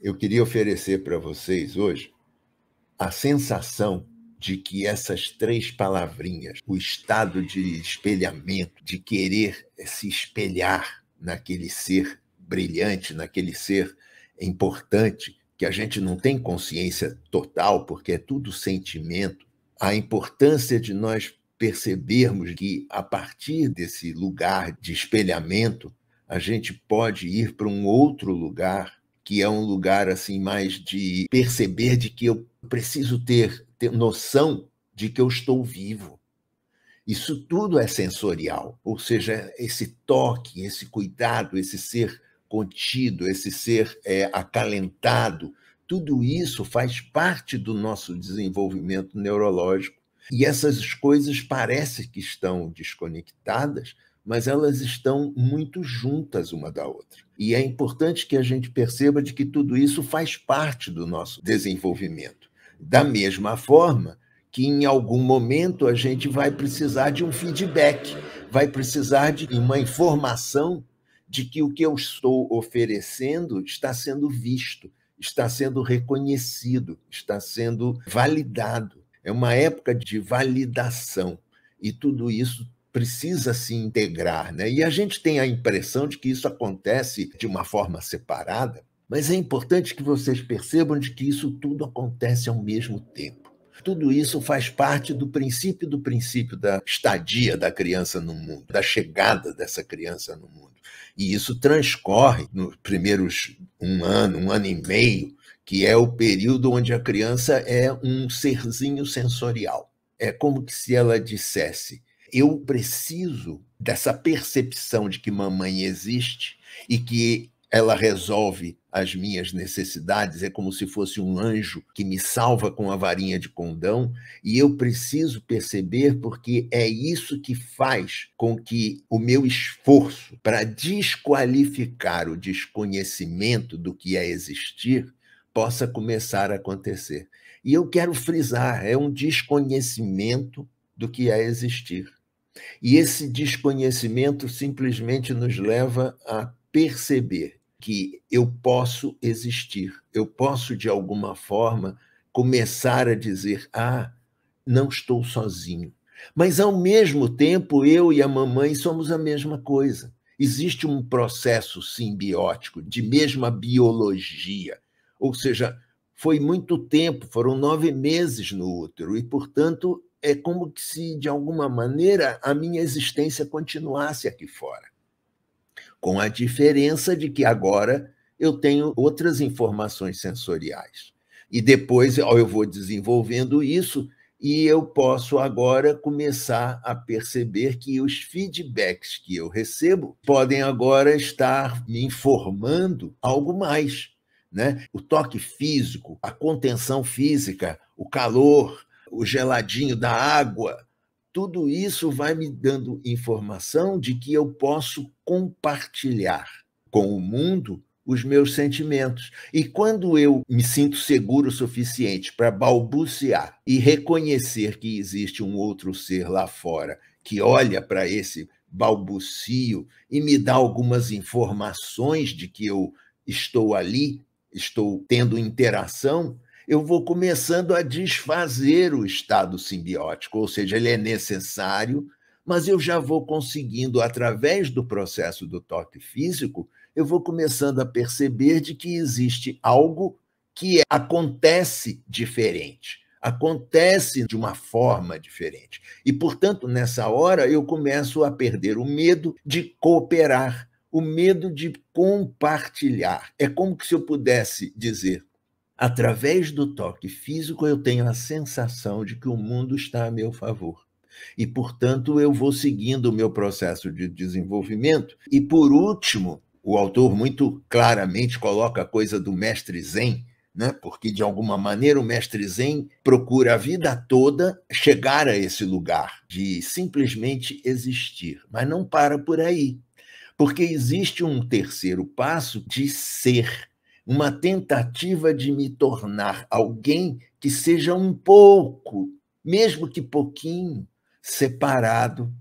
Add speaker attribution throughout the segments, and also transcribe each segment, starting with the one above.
Speaker 1: eu queria oferecer para vocês hoje a sensação de que essas três palavrinhas, o estado de espelhamento, de querer se espelhar naquele ser brilhante, naquele ser importante, que a gente não tem consciência total, porque é tudo sentimento, a importância de nós percebermos que, a partir desse lugar de espelhamento, a gente pode ir para um outro lugar que é um lugar assim mais de perceber de que eu preciso ter, ter noção de que eu estou vivo. Isso tudo é sensorial, ou seja, esse toque, esse cuidado, esse ser contido, esse ser é, acalentado, tudo isso faz parte do nosso desenvolvimento neurológico. E essas coisas parecem que estão desconectadas, mas elas estão muito juntas uma da outra. E é importante que a gente perceba de que tudo isso faz parte do nosso desenvolvimento. Da mesma forma que em algum momento a gente vai precisar de um feedback, vai precisar de uma informação de que o que eu estou oferecendo está sendo visto, está sendo reconhecido, está sendo validado. É uma época de validação. E tudo isso precisa se integrar, né? E a gente tem a impressão de que isso acontece de uma forma separada, mas é importante que vocês percebam de que isso tudo acontece ao mesmo tempo. Tudo isso faz parte do princípio do princípio da estadia da criança no mundo, da chegada dessa criança no mundo. E isso transcorre nos primeiros um ano, um ano e meio, que é o período onde a criança é um serzinho sensorial. É como se ela dissesse: eu preciso dessa percepção de que mamãe existe e que ela resolve as minhas necessidades, é como se fosse um anjo que me salva com a varinha de condão, e eu preciso perceber porque é isso que faz com que o meu esforço para desqualificar o desconhecimento do que é existir possa começar a acontecer. E eu quero frisar, é um desconhecimento do que é existir. E esse desconhecimento simplesmente nos leva a perceber que eu posso existir, eu posso, de alguma forma, começar a dizer: ah, não estou sozinho. Mas, ao mesmo tempo, eu e a mamãe somos a mesma coisa. Existe um processo simbiótico de mesma biologia. Ou seja, foi muito tempo, foram nove meses no útero, e, portanto, é como se, de alguma maneira, a minha existência continuasse aqui fora. Com a diferença de que agora eu tenho outras informações sensoriais. E depois eu vou desenvolvendo isso e eu posso agora começar a perceber que os feedbacks que eu recebo podem agora estar me informando algo mais. Né? O toque físico, a contenção física, o calor, o geladinho da água, tudo isso vai me dando informação de que eu posso compartilhar com o mundo os meus sentimentos. E quando eu me sinto seguro o suficiente para balbuciar e reconhecer que existe um outro ser lá fora que olha para esse balbucio e me dá algumas informações de que eu estou ali, estou tendo interação, eu vou começando a desfazer o estado simbiótico, ou seja, ele é necessário, mas eu já vou conseguindo, através do processo do toque físico, eu vou começando a perceber de que existe algo que é, acontece diferente, acontece de uma forma diferente. E, portanto, nessa hora, eu começo a perder o medo de cooperar, o medo de compartilhar. É como se eu pudesse dizer Através do toque físico, eu tenho a sensação de que o mundo está a meu favor. E, portanto, eu vou seguindo o meu processo de desenvolvimento. E, por último, o autor muito claramente coloca a coisa do mestre Zen, né? porque, de alguma maneira, o mestre Zen procura a vida toda chegar a esse lugar de simplesmente existir. Mas não para por aí, porque existe um terceiro passo de ser uma tentativa de me tornar alguém que seja um pouco, mesmo que pouquinho, separado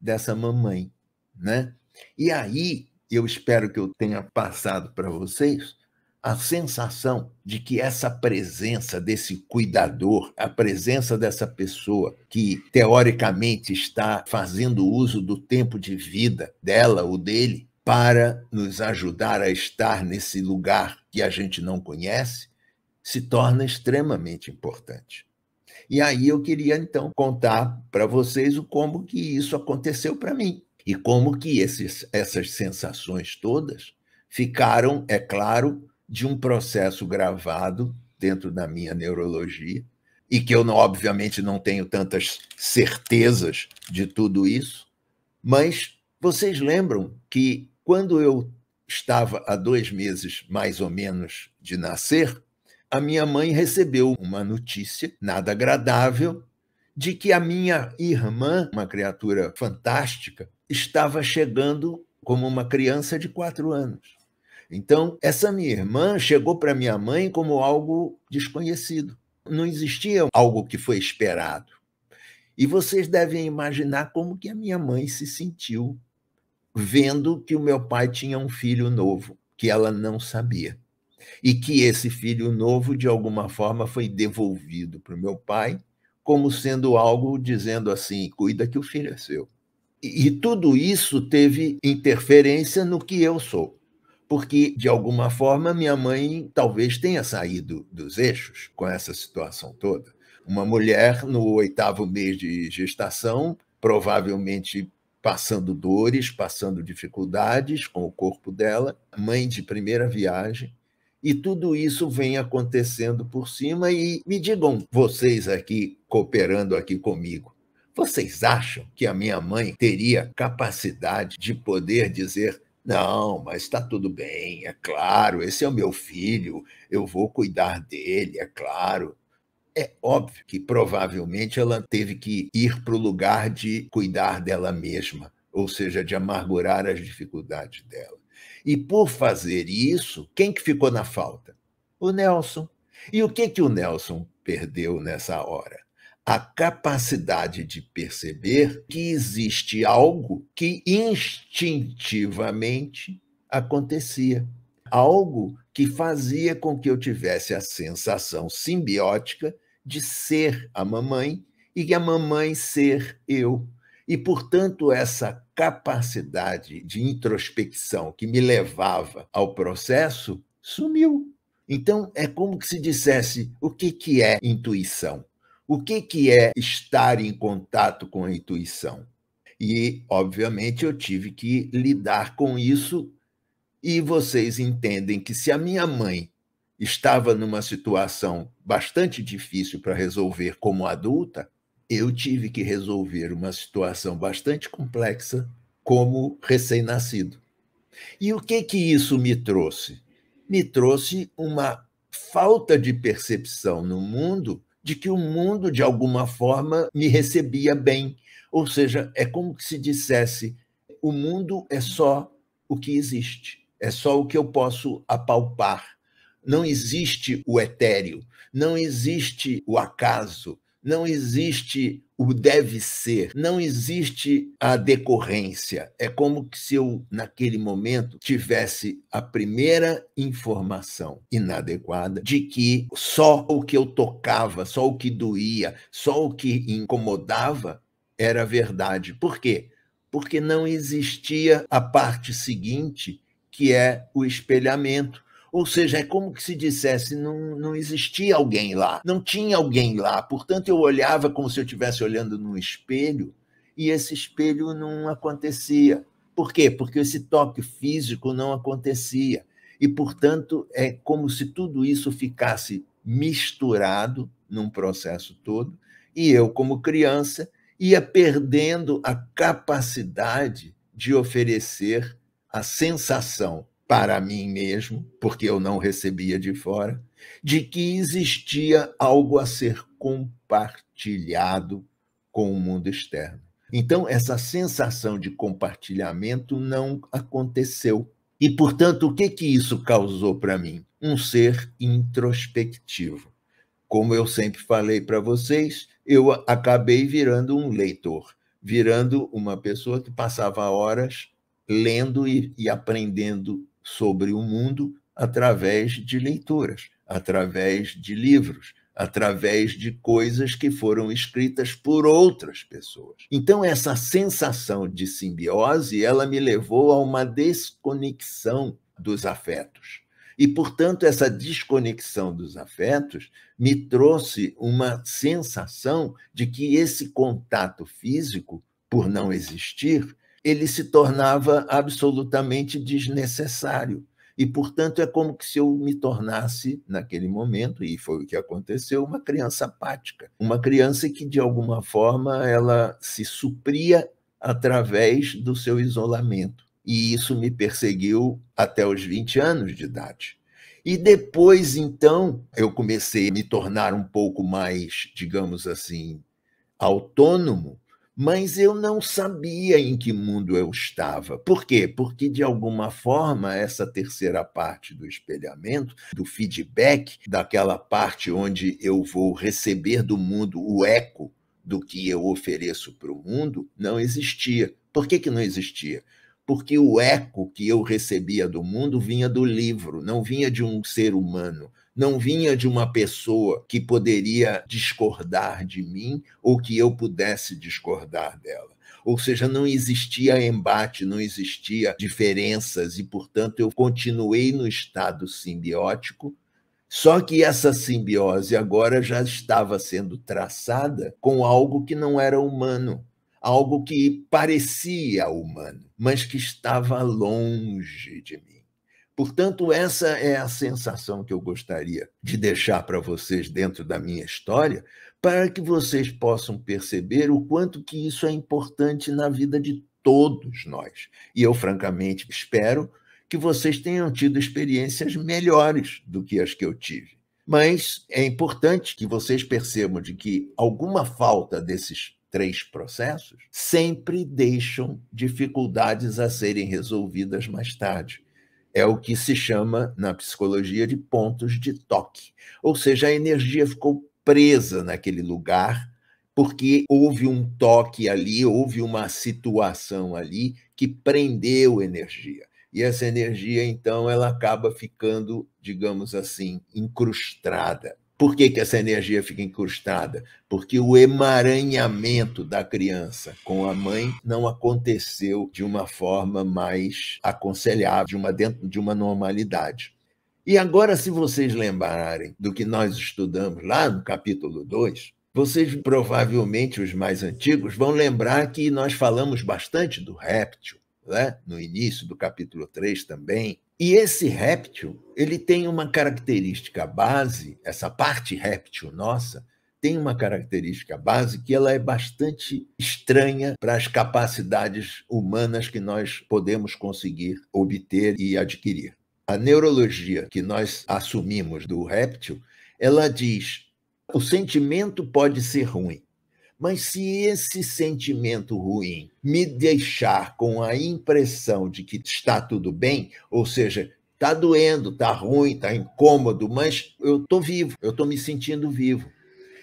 Speaker 1: dessa mamãe, né? E aí, eu espero que eu tenha passado para vocês a sensação de que essa presença desse cuidador, a presença dessa pessoa que teoricamente está fazendo uso do tempo de vida dela ou dele para nos ajudar a estar nesse lugar que a gente não conhece, se torna extremamente importante. E aí eu queria então contar para vocês o como que isso aconteceu para mim e como que esses, essas sensações todas ficaram, é claro, de um processo gravado dentro da minha neurologia e que eu não, obviamente não tenho tantas certezas de tudo isso, mas vocês lembram que quando eu estava há dois meses, mais ou menos, de nascer, a minha mãe recebeu uma notícia nada agradável de que a minha irmã, uma criatura fantástica, estava chegando como uma criança de quatro anos. Então, essa minha irmã chegou para minha mãe como algo desconhecido. Não existia algo que foi esperado. E vocês devem imaginar como que a minha mãe se sentiu vendo que o meu pai tinha um filho novo, que ela não sabia. E que esse filho novo, de alguma forma, foi devolvido para o meu pai, como sendo algo dizendo assim: cuida que o filho é seu. E, e tudo isso teve interferência no que eu sou porque, de alguma forma, minha mãe talvez tenha saído dos eixos com essa situação toda. Uma mulher no oitavo mês de gestação, provavelmente passando dores, passando dificuldades com o corpo dela, mãe de primeira viagem, e tudo isso vem acontecendo por cima. E me digam vocês aqui, cooperando aqui comigo, vocês acham que a minha mãe teria capacidade de poder dizer não, mas está tudo bem, é claro, esse é o meu filho, eu vou cuidar dele, é claro. É óbvio que provavelmente ela teve que ir para o lugar de cuidar dela mesma, ou seja, de amargurar as dificuldades dela. E por fazer isso, quem que ficou na falta? O Nelson. E o que que o Nelson perdeu nessa hora? A capacidade de perceber que existe algo que instintivamente acontecia, algo que fazia com que eu tivesse a sensação simbiótica de ser a mamãe e que a mamãe ser eu. E, portanto, essa capacidade de introspecção que me levava ao processo sumiu. Então, é como que se dissesse o que, que é intuição? O que, que é estar em contato com a intuição? E, obviamente, eu tive que lidar com isso e vocês entendem que se a minha mãe estava numa situação bastante difícil para resolver como adulta, eu tive que resolver uma situação bastante complexa como recém-nascido. E o que que isso me trouxe? Me trouxe uma falta de percepção no mundo de que o mundo de alguma forma me recebia bem, ou seja, é como se dissesse: o mundo é só o que existe é só o que eu posso apalpar. Não existe o etéreo, não existe o acaso, não existe o deve ser, não existe a decorrência. É como se eu, naquele momento, tivesse a primeira informação inadequada de que só o que eu tocava, só o que doía, só o que incomodava era verdade. Por quê? Porque não existia a parte seguinte que é o espelhamento. Ou seja, é como que se dissesse, não, não existia alguém lá, não tinha alguém lá. Portanto, eu olhava como se eu estivesse olhando num espelho e esse espelho não acontecia. Por quê? Porque esse toque físico não acontecia. E, portanto, é como se tudo isso ficasse misturado num processo todo, e eu, como criança, ia perdendo a capacidade de oferecer a sensação para mim mesmo, porque eu não recebia de fora, de que existia algo a ser compartilhado com o mundo externo. Então, essa sensação de compartilhamento não aconteceu. E, portanto, o que, que isso causou para mim? Um ser introspectivo. Como eu sempre falei para vocês, eu acabei virando um leitor, virando uma pessoa que passava horas lendo e, e aprendendo sobre o mundo através de leituras, através de livros, através de coisas que foram escritas por outras pessoas. Então essa sensação de simbiose, ela me levou a uma desconexão dos afetos. E portanto essa desconexão dos afetos me trouxe uma sensação de que esse contato físico, por não existir, ele se tornava absolutamente desnecessário. E, portanto, é como se eu me tornasse, naquele momento, e foi o que aconteceu, uma criança apática. Uma criança que, de alguma forma, ela se supria através do seu isolamento. E isso me perseguiu até os 20 anos de idade. E depois, então, eu comecei a me tornar um pouco mais, digamos assim, autônomo, mas eu não sabia em que mundo eu estava. Por quê? Porque, de alguma forma, essa terceira parte do espelhamento, do feedback, daquela parte onde eu vou receber do mundo o eco do que eu ofereço para o mundo, não existia. Por que, que não existia? Porque o eco que eu recebia do mundo vinha do livro, não vinha de um ser humano não vinha de uma pessoa que poderia discordar de mim ou que eu pudesse discordar dela ou seja, não existia embate, não existia diferenças e, portanto, eu continuei no estado simbiótico. Só que essa simbiose agora já estava sendo traçada com algo que não era humano, algo que parecia humano, mas que estava longe de mim. Portanto, essa é a sensação que eu gostaria de deixar para vocês dentro da minha história, para que vocês possam perceber o quanto que isso é importante na vida de todos nós. E eu, francamente, espero que vocês tenham tido experiências melhores do que as que eu tive. Mas é importante que vocês percebam de que alguma falta desses três processos sempre deixam dificuldades a serem resolvidas mais tarde é o que se chama na psicologia de pontos de toque. Ou seja, a energia ficou presa naquele lugar porque houve um toque ali, houve uma situação ali que prendeu energia. E essa energia, então, ela acaba ficando, digamos assim, incrustada. Por que, que essa energia fica incrustada? Porque o emaranhamento da criança com a mãe não aconteceu de uma forma mais aconselhável, de uma, dentro de uma normalidade. E agora, se vocês lembrarem do que nós estudamos lá no capítulo 2, vocês, provavelmente, os mais antigos, vão lembrar que nós falamos bastante do réptil, né? no início do capítulo 3 também, e esse réptil, ele tem uma característica base, essa parte réptil nossa, tem uma característica base que ela é bastante estranha para as capacidades humanas que nós podemos conseguir obter e adquirir. A neurologia que nós assumimos do réptil, ela diz: o sentimento pode ser ruim, mas se esse sentimento ruim me deixar com a impressão de que está tudo bem, ou seja, está doendo, está ruim, está incômodo, mas eu estou vivo, eu estou me sentindo vivo.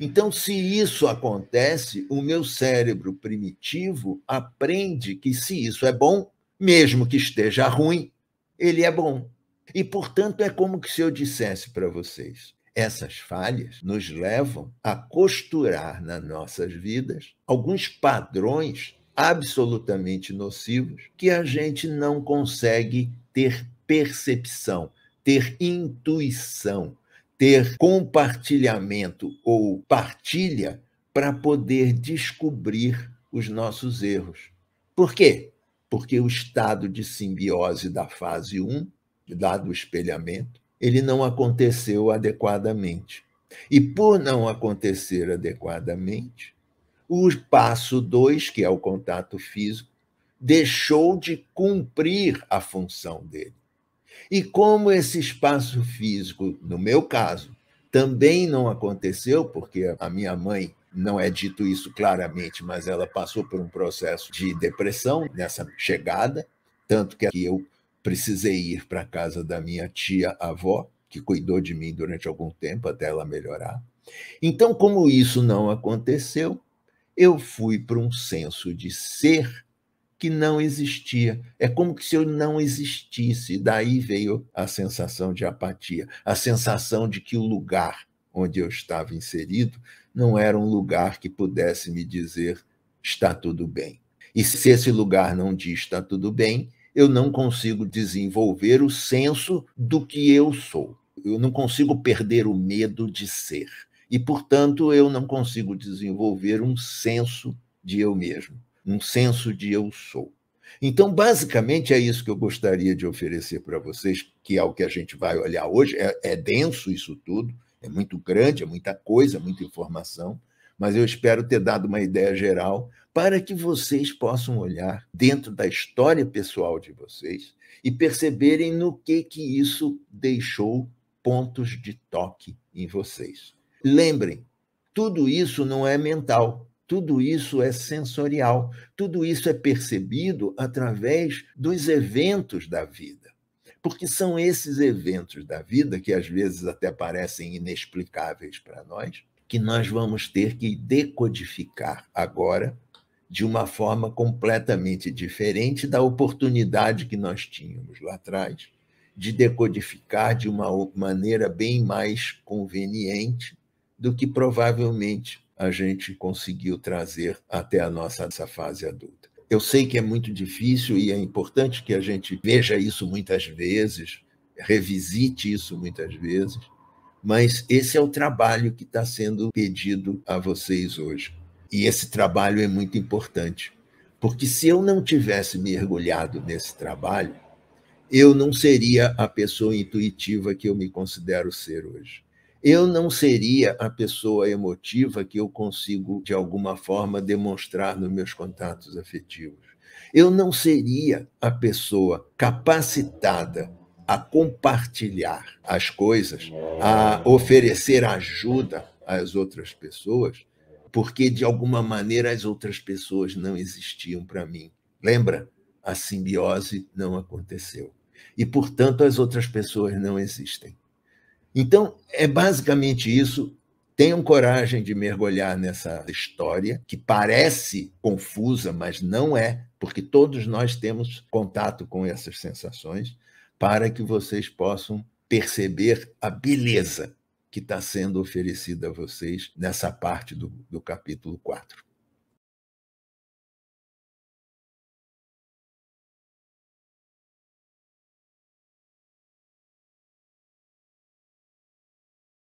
Speaker 1: Então, se isso acontece, o meu cérebro primitivo aprende que se isso é bom, mesmo que esteja ruim, ele é bom. E, portanto, é como se eu dissesse para vocês: essas falhas nos levam a costurar nas nossas vidas alguns padrões absolutamente nocivos que a gente não consegue ter percepção, ter intuição, ter compartilhamento ou partilha para poder descobrir os nossos erros. Por quê? Porque o estado de simbiose da fase 1, dado o espelhamento, ele não aconteceu adequadamente. E por não acontecer adequadamente, o passo 2, que é o contato físico, deixou de cumprir a função dele. E como esse espaço físico, no meu caso, também não aconteceu, porque a minha mãe não é dito isso claramente, mas ela passou por um processo de depressão nessa chegada, tanto que eu Precisei ir para a casa da minha tia-avó, que cuidou de mim durante algum tempo até ela melhorar. Então, como isso não aconteceu, eu fui para um senso de ser que não existia. É como se eu não existisse. Daí veio a sensação de apatia, a sensação de que o lugar onde eu estava inserido não era um lugar que pudesse me dizer está tudo bem. E se esse lugar não diz está tudo bem, eu não consigo desenvolver o senso do que eu sou. Eu não consigo perder o medo de ser. E, portanto, eu não consigo desenvolver um senso de eu mesmo, um senso de eu sou. Então, basicamente, é isso que eu gostaria de oferecer para vocês, que é o que a gente vai olhar hoje. É, é denso isso tudo, é muito grande, é muita coisa, muita informação mas eu espero ter dado uma ideia geral para que vocês possam olhar dentro da história pessoal de vocês e perceberem no que que isso deixou pontos de toque em vocês. Lembrem, tudo isso não é mental, tudo isso é sensorial, tudo isso é percebido através dos eventos da vida. Porque são esses eventos da vida, que às vezes até parecem inexplicáveis para nós, que nós vamos ter que decodificar agora de uma forma completamente diferente da oportunidade que nós tínhamos lá atrás de decodificar de uma maneira bem mais conveniente do que provavelmente a gente conseguiu trazer até a nossa essa fase adulta. Eu sei que é muito difícil e é importante que a gente veja isso muitas vezes, revisite isso muitas vezes, mas esse é o trabalho que está sendo pedido a vocês hoje. E esse trabalho é muito importante, porque se eu não tivesse mergulhado nesse trabalho, eu não seria a pessoa intuitiva que eu me considero ser hoje. Eu não seria a pessoa emotiva que eu consigo, de alguma forma, demonstrar nos meus contatos afetivos. Eu não seria a pessoa capacitada a compartilhar as coisas, a oferecer ajuda às outras pessoas, porque de alguma maneira as outras pessoas não existiam para mim. Lembra? A simbiose não aconteceu. E, portanto, as outras pessoas não existem. Então, é basicamente isso. Tenham coragem de mergulhar nessa história, que parece confusa, mas não é, porque todos nós temos contato com essas sensações para que vocês possam perceber a beleza que está sendo oferecida a vocês nessa parte do, do capítulo 4.